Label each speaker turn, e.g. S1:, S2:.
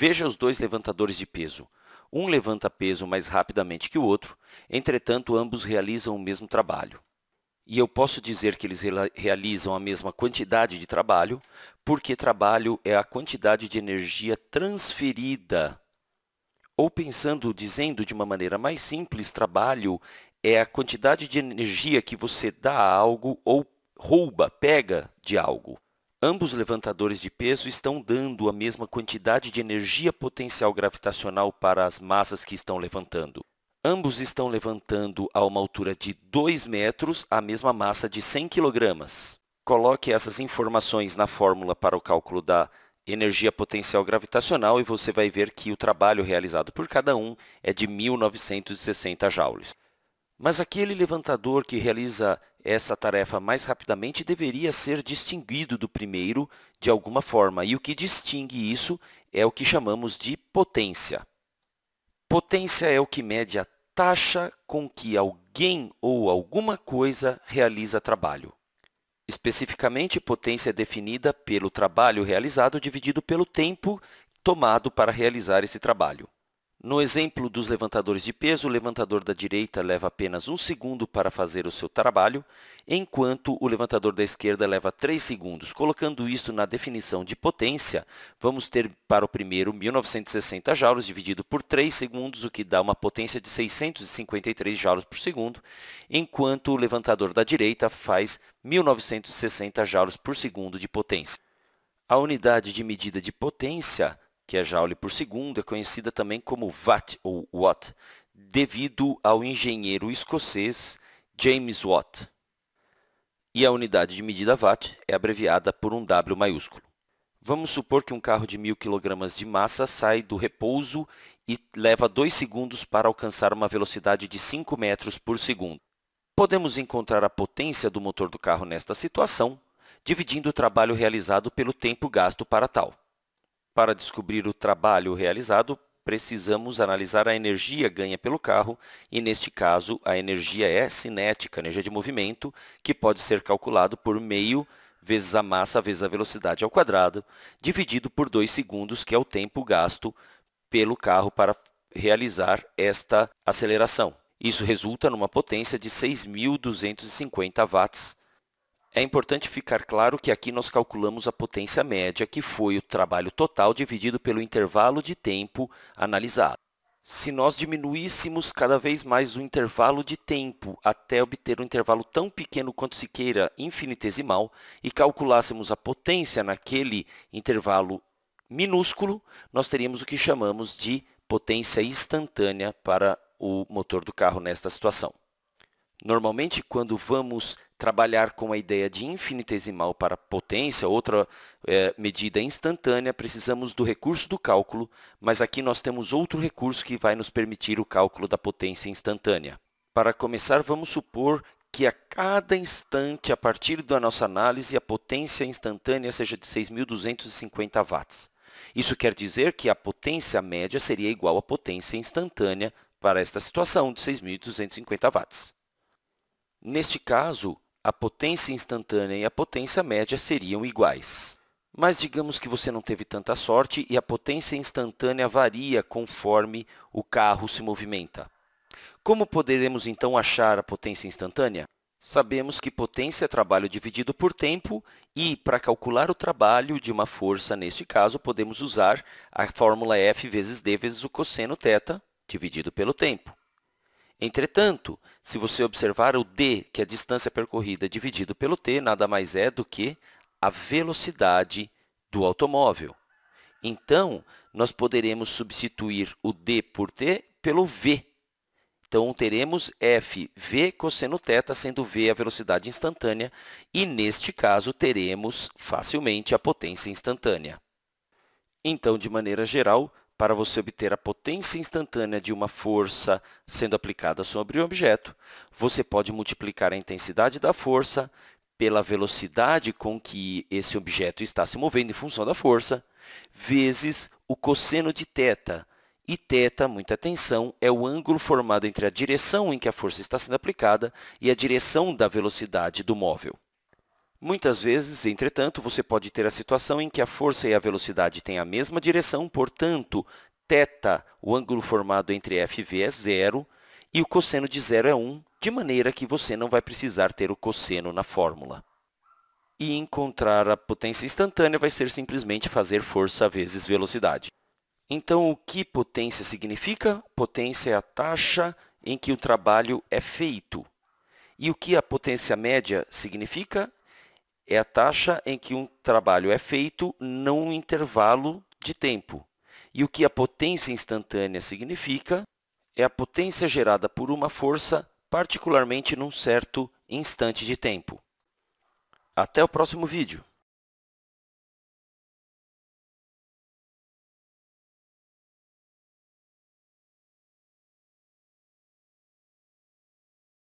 S1: Veja os dois levantadores de peso. Um levanta peso mais rapidamente que o outro, entretanto, ambos realizam o mesmo trabalho. E eu posso dizer que eles realizam a mesma quantidade de trabalho, porque trabalho é a quantidade de energia transferida. Ou pensando, dizendo de uma maneira mais simples, trabalho é a quantidade de energia que você dá a algo ou rouba, pega de algo. Ambos levantadores de peso estão dando a mesma quantidade de energia potencial gravitacional para as massas que estão levantando. Ambos estão levantando a uma altura de 2 metros a mesma massa de 100 kg. Coloque essas informações na fórmula para o cálculo da energia potencial gravitacional e você vai ver que o trabalho realizado por cada um é de 1960 joules. Mas aquele levantador que realiza essa tarefa mais rapidamente deveria ser distinguido do primeiro de alguma forma. E o que distingue isso é o que chamamos de potência. Potência é o que mede a taxa com que alguém ou alguma coisa realiza trabalho. Especificamente, potência é definida pelo trabalho realizado dividido pelo tempo tomado para realizar esse trabalho. No exemplo dos levantadores de peso, o levantador da direita leva apenas um segundo para fazer o seu trabalho, enquanto o levantador da esquerda leva 3 segundos. Colocando isso na definição de potência, vamos ter para o primeiro 1960 joules dividido por 3 segundos, o que dá uma potência de 653 joules por segundo, enquanto o levantador da direita faz 1960 joules por segundo de potência. A unidade de medida de potência que é joule por segundo, é conhecida também como watt ou watt, devido ao engenheiro escocês James Watt. E a unidade de medida watt é abreviada por um W maiúsculo. Vamos supor que um carro de 1.000 kg de massa sai do repouso e leva 2 segundos para alcançar uma velocidade de 5 metros por segundo. Podemos encontrar a potência do motor do carro nesta situação, dividindo o trabalho realizado pelo tempo gasto para tal. Para descobrir o trabalho realizado, precisamos analisar a energia ganha pelo carro e, neste caso, a energia é cinética, energia de movimento, que pode ser calculado por meio vezes a massa vezes a velocidade ao quadrado, dividido por 2 segundos, que é o tempo gasto pelo carro para realizar esta aceleração. Isso resulta numa potência de 6.250 watts, é importante ficar claro que aqui nós calculamos a potência média, que foi o trabalho total dividido pelo intervalo de tempo analisado. Se nós diminuíssemos cada vez mais o intervalo de tempo até obter um intervalo tão pequeno quanto se queira infinitesimal e calculássemos a potência naquele intervalo minúsculo, nós teríamos o que chamamos de potência instantânea para o motor do carro nesta situação. Normalmente, quando vamos trabalhar com a ideia de infinitesimal para potência, outra é, medida instantânea, precisamos do recurso do cálculo, mas aqui nós temos outro recurso que vai nos permitir o cálculo da potência instantânea. Para começar, vamos supor que a cada instante, a partir da nossa análise, a potência instantânea seja de 6.250 watts. Isso quer dizer que a potência média seria igual à potência instantânea para esta situação de 6.250 watts. Neste caso, a potência instantânea e a potência média seriam iguais. Mas digamos que você não teve tanta sorte e a potência instantânea varia conforme o carro se movimenta. Como poderemos, então, achar a potência instantânea? Sabemos que potência é trabalho dividido por tempo e, para calcular o trabalho de uma força, neste caso, podemos usar a fórmula F vezes D vezes o cosseno θ dividido pelo tempo. Entretanto, se você observar o d, que é a distância percorrida, dividido pelo t, nada mais é do que a velocidade do automóvel. Então, nós poderemos substituir o d por t pelo v. Então, teremos f, v cosseno θ, sendo v a velocidade instantânea, e, neste caso, teremos facilmente a potência instantânea. Então, de maneira geral, para você obter a potência instantânea de uma força sendo aplicada sobre o objeto, você pode multiplicar a intensidade da força pela velocidade com que esse objeto está se movendo em função da força, vezes o cosseno de θ. E θ, muita atenção, é o ângulo formado entre a direção em que a força está sendo aplicada e a direção da velocidade do móvel. Muitas vezes, entretanto, você pode ter a situação em que a força e a velocidade têm a mesma direção, portanto, θ, o ângulo formado entre F e v, é zero, e o cosseno de zero é 1, de maneira que você não vai precisar ter o cosseno na fórmula. E encontrar a potência instantânea vai ser simplesmente fazer força vezes velocidade. Então, o que potência significa? Potência é a taxa em que o trabalho é feito. E o que a potência média significa? é a taxa em que um trabalho é feito num intervalo de tempo. E o que a potência instantânea significa é a potência gerada por uma força, particularmente num certo instante de tempo. Até o próximo vídeo!